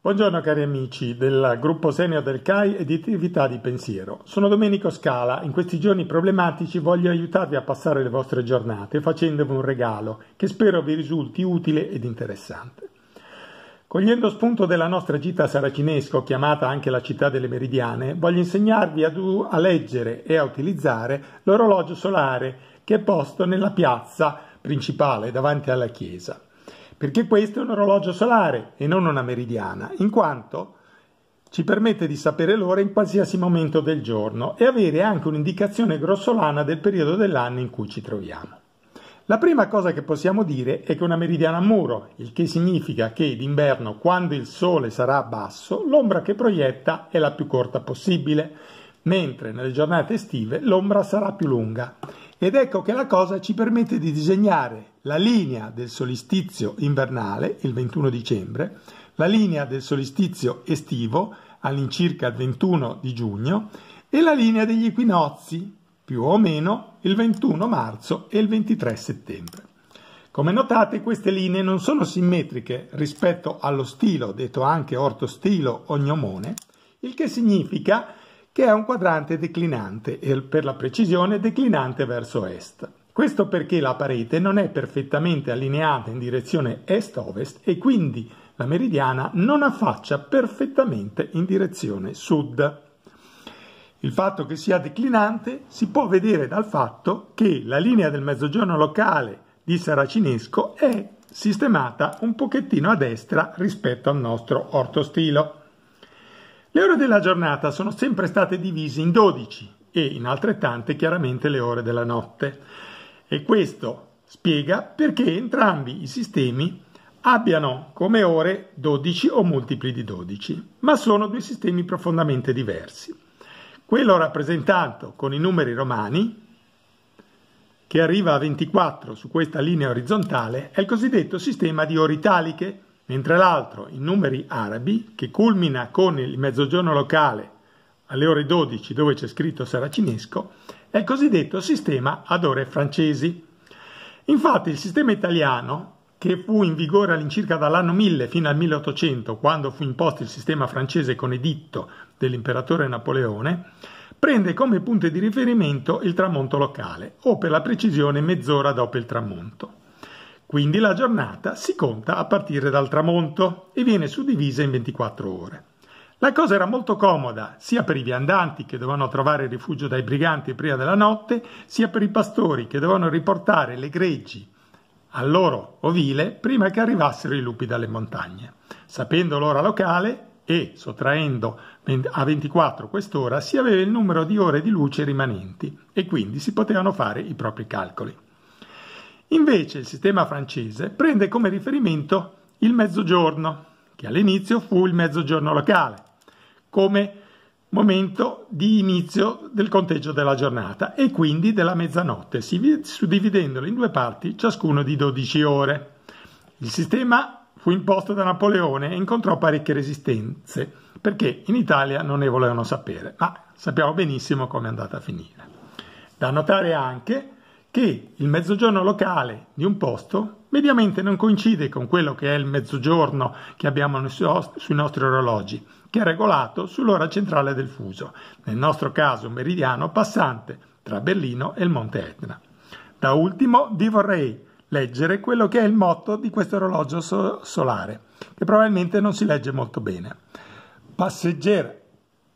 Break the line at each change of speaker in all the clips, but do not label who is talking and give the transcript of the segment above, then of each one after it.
Buongiorno cari amici del gruppo senior del CAI e di attività di pensiero. Sono Domenico Scala. In questi giorni problematici voglio aiutarvi a passare le vostre giornate facendovi un regalo che spero vi risulti utile ed interessante. Cogliendo spunto della nostra gita a Saracinesco, chiamata anche la città delle meridiane, voglio insegnarvi a leggere e a utilizzare l'orologio solare che è posto nella piazza principale davanti alla chiesa perché questo è un orologio solare e non una meridiana, in quanto ci permette di sapere l'ora in qualsiasi momento del giorno e avere anche un'indicazione grossolana del periodo dell'anno in cui ci troviamo. La prima cosa che possiamo dire è che una meridiana a muro, il che significa che d'inverno quando il sole sarà basso, l'ombra che proietta è la più corta possibile, mentre nelle giornate estive l'ombra sarà più lunga. Ed ecco che la cosa ci permette di disegnare la linea del solistizio invernale, il 21 dicembre, la linea del solistizio estivo, all'incirca il 21 di giugno, e la linea degli equinozi, più o meno il 21 marzo e il 23 settembre. Come notate queste linee non sono simmetriche rispetto allo stilo, detto anche ortostilo o gnomone, il che significa che è un quadrante declinante e per la precisione declinante verso est. Questo perché la parete non è perfettamente allineata in direzione est-ovest e quindi la meridiana non affaccia perfettamente in direzione sud. Il fatto che sia declinante si può vedere dal fatto che la linea del mezzogiorno locale di Saracinesco è sistemata un pochettino a destra rispetto al nostro ortostilo. Le ore della giornata sono sempre state divise in 12 e in altrettante chiaramente le ore della notte. E questo spiega perché entrambi i sistemi abbiano come ore 12 o multipli di 12, ma sono due sistemi profondamente diversi. Quello rappresentato con i numeri romani, che arriva a 24 su questa linea orizzontale, è il cosiddetto sistema di ore italiche, mentre l'altro, in numeri arabi, che culmina con il mezzogiorno locale alle ore 12 dove c'è scritto saracinesco è il cosiddetto sistema ad ore francesi. Infatti il sistema italiano, che fu in vigore all'incirca dall'anno 1000 fino al 1800, quando fu imposto il sistema francese con editto dell'imperatore Napoleone, prende come punto di riferimento il tramonto locale, o per la precisione mezz'ora dopo il tramonto. Quindi la giornata si conta a partire dal tramonto e viene suddivisa in 24 ore. La cosa era molto comoda sia per i viandanti che dovevano trovare rifugio dai briganti prima della notte, sia per i pastori che dovevano riportare le greggi al loro ovile prima che arrivassero i lupi dalle montagne. Sapendo l'ora locale e sottraendo a 24 quest'ora si aveva il numero di ore di luce rimanenti e quindi si potevano fare i propri calcoli. Invece il sistema francese prende come riferimento il mezzogiorno, che all'inizio fu il mezzogiorno locale, come momento di inizio del conteggio della giornata e quindi della mezzanotte, suddividendolo in due parti, ciascuno di 12 ore. Il sistema fu imposto da Napoleone e incontrò parecchie resistenze, perché in Italia non ne volevano sapere, ma sappiamo benissimo come è andata a finire. Da notare anche che il mezzogiorno locale di un posto mediamente non coincide con quello che è il mezzogiorno che abbiamo sui nostri orologi, che è regolato sull'ora centrale del fuso, nel nostro caso un meridiano passante tra Berlino e il Monte Etna. Da ultimo vi vorrei leggere quello che è il motto di questo orologio so- solare, che probabilmente non si legge molto bene. Passegger,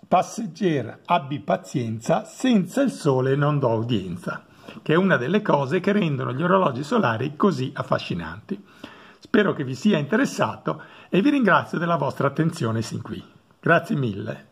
passeggera, abbi pazienza, senza il sole non do udienza, che è una delle cose che rendono gli orologi solari così affascinanti. Spero che vi sia interessato e vi ringrazio della vostra attenzione sin qui. Grazie mille.